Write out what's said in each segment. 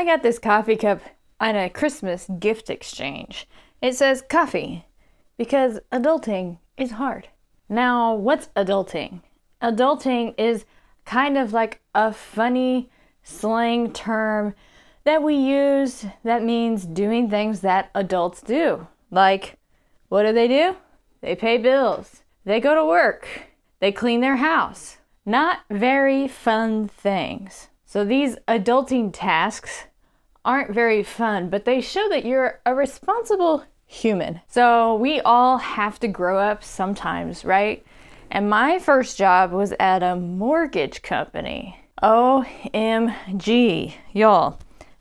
I got this coffee cup on a Christmas gift exchange. It says coffee because adulting is hard. Now, what's adulting? Adulting is kind of like a funny slang term that we use that means doing things that adults do. Like, what do they do? They pay bills, they go to work, they clean their house. Not very fun things. So these adulting tasks aren't very fun, but they show that you're a responsible human. So we all have to grow up sometimes, right? And my first job was at a mortgage company. OMG, y'all.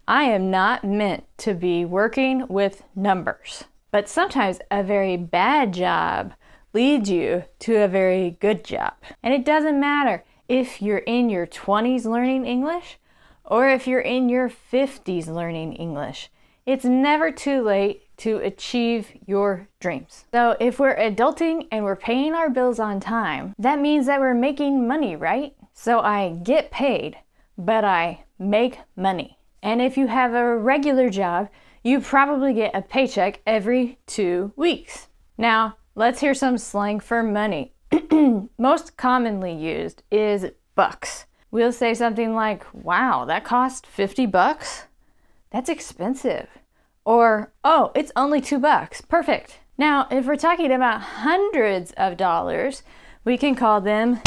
I am not meant to be working with numbers. But sometimes a very bad job leads you to a very good job. And it doesn't matter if you're in your 20s learning English or if you're in your 50s learning English. It's never too late to achieve your dreams. So if we're adulting and we're paying our bills on time, that means that we're making money, right? So I get paid, but I make money. And if you have a regular job, you probably get a paycheck every two weeks. Now, let's hear some slang for money. Most commonly used is bucks. We'll say something like, wow, that cost 50 bucks? That's expensive. Or, oh, it's only two bucks. Perfect. Now, if we're talking about hundreds of dollars, we can call them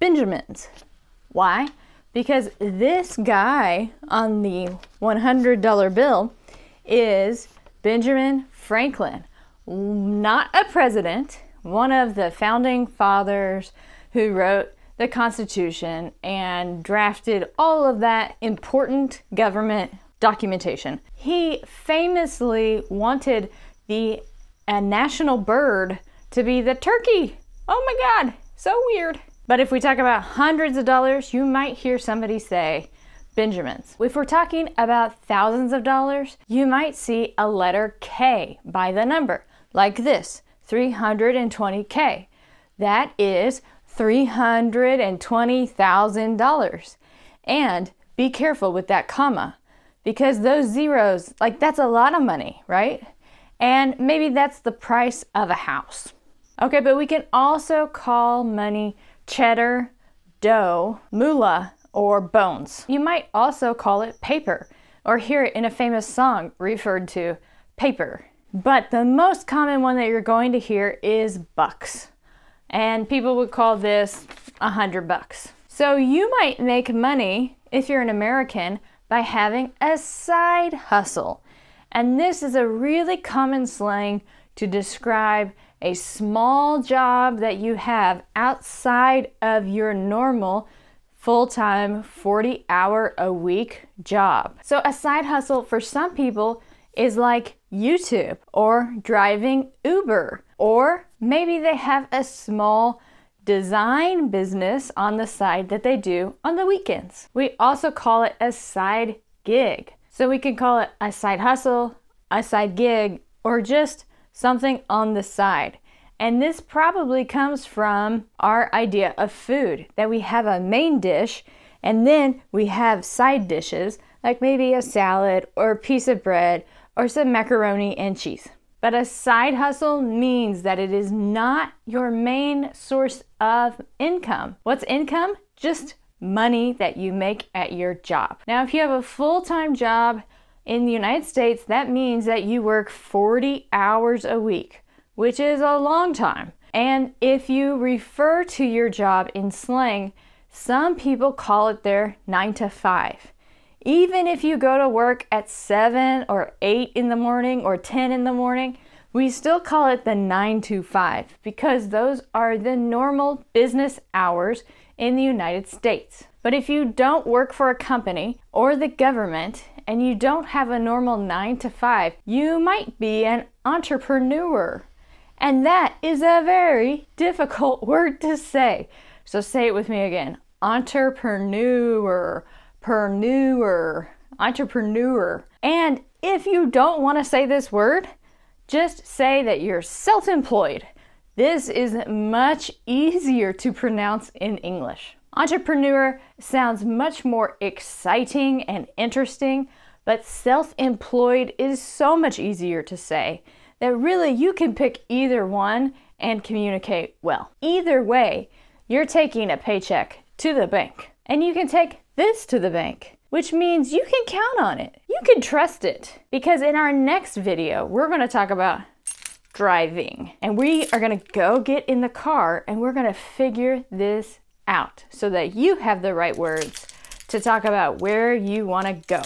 Benjamins. Why? Because this guy on the $100 bill is Benjamin Franklin, not a president, one of the founding fathers who wrote the Constitution and drafted all of that important government documentation. He famously wanted the national bird to be the turkey. Oh my god, so weird. But if we talk about hundreds of dollars, you might hear somebody say Benjamin's. If we're talking about thousands of dollars, you might see a letter K by the number, like this 320K. That is $320,000. And be careful with that comma because those zeros, like that's a lot of money, right? And maybe that's the price of a house. Okay, but we can also call money cheddar, dough, moolah, or bones. You might also call it paper or hear it in a famous song referred to paper. But the most common one that you're going to hear is bucks and people would call this a hundred bucks. So you might make money if you're an American by having a side hustle. And this is a really common slang to describe a small job that you have outside of your normal full time 40 hour a week job. So, a side hustle for some people is like YouTube or driving Uber, or maybe they have a small design business on the side that they do on the weekends. We also call it a side gig. So we can call it a side hustle, a side gig, or just something on the side. And this probably comes from our idea of food that we have a main dish and then we have side dishes like maybe a salad or a piece of bread or some macaroni and cheese. But a side hustle means that it is not your main source of income. What's income? Just money that you make at your job. Now, if you have a full time job in the United States, that means that you work 40 hours a week, which is a long time. And if you refer to your job in slang, some people call it their nine to five. Even if you go to work at 7 or 8 in the morning or 10 in the morning, we still call it the 9 to 5 because those are the normal business hours in the United States. But if you don't work for a company or the government and you don't have a normal 9 to 5, you might be an entrepreneur. And that is a very difficult word to say. So say it with me again entrepreneur entrepreneur. Entrepreneur. And if you don't want to say this word, just say that you're self employed. This is much easier to pronounce in English. Entrepreneur sounds much more exciting and interesting, but self employed is so much easier to say that really you can pick either one and communicate well. Either way, you're taking a paycheck to the bank. And you can take this to the bank, which means you can count on it. You can trust it. Because in our next video, we're gonna talk about driving. And we are gonna go get in the car and we're gonna figure this out so that you have the right words to talk about where you wanna go.